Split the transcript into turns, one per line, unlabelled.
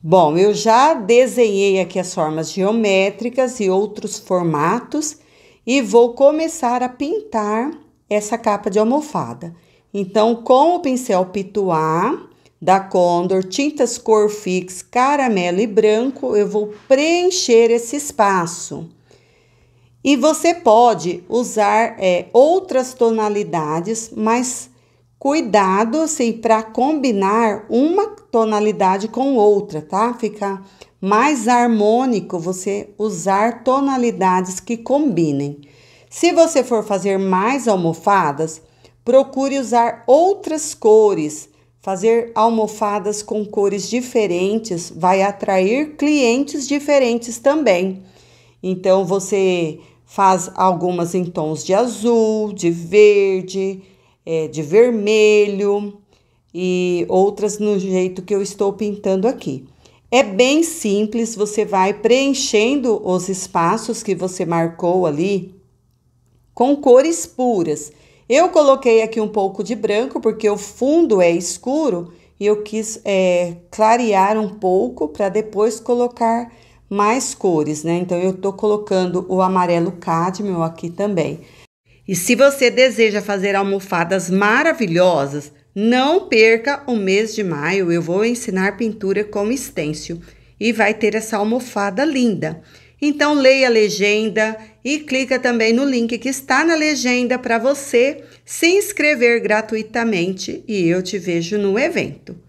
Bom, eu já desenhei aqui as formas geométricas e outros formatos e vou começar a pintar essa capa de almofada. Então, com o pincel Pituá da Condor, tintas cor fix, caramelo e branco, eu vou preencher esse espaço. E você pode usar é, outras tonalidades, mas Cuidado-se para combinar uma tonalidade com outra, tá? Fica mais harmônico você usar tonalidades que combinem. Se você for fazer mais almofadas, procure usar outras cores. Fazer almofadas com cores diferentes vai atrair clientes diferentes também. Então você faz algumas em tons de azul, de verde, é, de vermelho e outras no jeito que eu estou pintando aqui. É bem simples, você vai preenchendo os espaços que você marcou ali com cores puras. Eu coloquei aqui um pouco de branco porque o fundo é escuro e eu quis é, clarear um pouco para depois colocar mais cores, né? Então eu tô colocando o amarelo cadmium aqui também. E se você deseja fazer almofadas maravilhosas, não perca o mês de maio, eu vou ensinar pintura com estêncil e vai ter essa almofada linda. Então leia a legenda e clica também no link que está na legenda para você se inscrever gratuitamente e eu te vejo no evento.